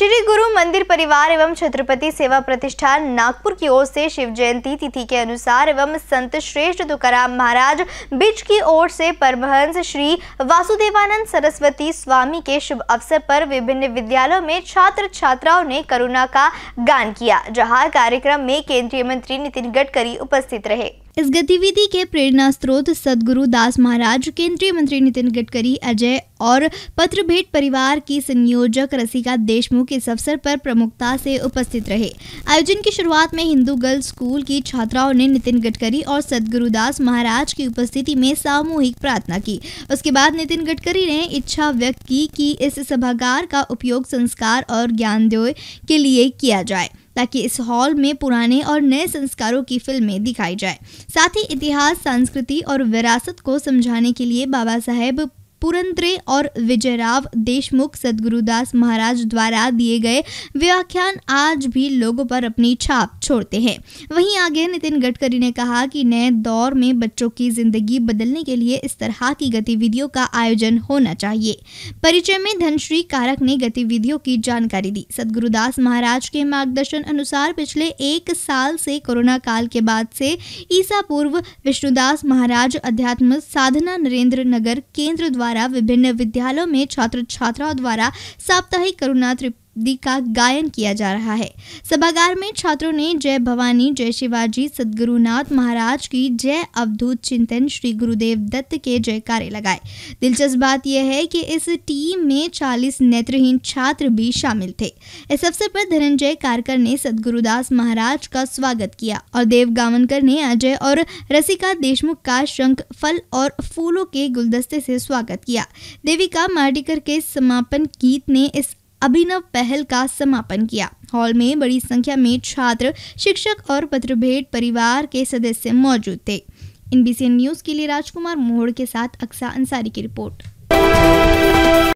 श्री गुरु मंदिर परिवार एवं छत्रपति सेवा प्रतिष्ठान नागपुर की ओर से शिव जयंती तिथि के अनुसार एवं संत श्रेष्ठ तुकाराम महाराज बिज की ओर से परमहंस श्री वासुदेवानंद सरस्वती स्वामी के शुभ अवसर पर विभिन्न विद्यालयों में छात्र छात्राओं ने करुणा का गान किया जहां कार्यक्रम में केंद्रीय मंत्री नितिन गडकरी उपस्थित रहे इस गतिविधि के प्रेरणा स्रोत सदगुरु दास महाराज केंद्रीय मंत्री नितिन गडकरी अजय और पत्र भेंट परिवार की संयोजक रसिका देशमुख इस अवसर पर प्रमुखता से उपस्थित रहे आयोजन की शुरुआत में हिंदू गर्ल्स स्कूल की छात्राओं ने नितिन गडकरी और दास महाराज की उपस्थिति में सामूहिक प्रार्थना की उसके बाद नितिन गडकरी ने इच्छा व्यक्त की कि इस सभागार का उपयोग संस्कार और ज्ञान के लिए किया जाए ताकि इस हॉल में पुराने और नए संस्कारों की फिल्में दिखाई जाए साथ ही इतिहास संस्कृति और विरासत को समझाने के लिए बाबा साहेब पुरंद्रे और विजयराव देशमुख सदगुरुदास महाराज द्वारा दिए गए व्याख्यान आज भी लोगों पर अपनी छाप छोड़ते हैं वहीं आगे नितिन गडकरी ने कहा कि नए दौर में बच्चों की जिंदगी बदलने के लिए इस तरह की गतिविधियों का आयोजन होना चाहिए परिचय में धनश्री कारक ने गतिविधियों की जानकारी दी सदगुरुदास महाराज के मार्गदर्शन अनुसार पिछले एक साल से कोरोना काल के बाद से ईसा पूर्व विष्णुदास महाराज अध्यात्म साधना नरेंद्र नगर केंद्र द्वारा द्वारा विभिन्न विद्यालयों में छात्र छात्राओं द्वारा साप्ताहिक करुणा त्रिप दी का गायन किया जा रहा है सभागार में छात्रों ने जय भवानी जय शिवाजी सदगुरुनाथ महाराज की जय अवधूत चिंतन श्री गुरुदेव दत्त के जयकारे लगाए दिलचस्प बात यह है कि इस टीम में 40 नेत्रहीन छात्र भी शामिल थे इस अवसर पर धनंजय कारकर ने सदगुरुदास महाराज का स्वागत किया और देव गावनकर ने अजय और रसिका देशमुख का शंख फल और फूलों के गुलदस्ते से स्वागत किया देविका मार्डिकर के समापन गीत ने इस अभिनव पहल का समापन किया हॉल में बड़ी संख्या में छात्र शिक्षक और भेट परिवार के सदस्य मौजूद थे एनबीसी न्यूज के लिए राजकुमार मोहड़ के साथ अक्सा अंसारी की रिपोर्ट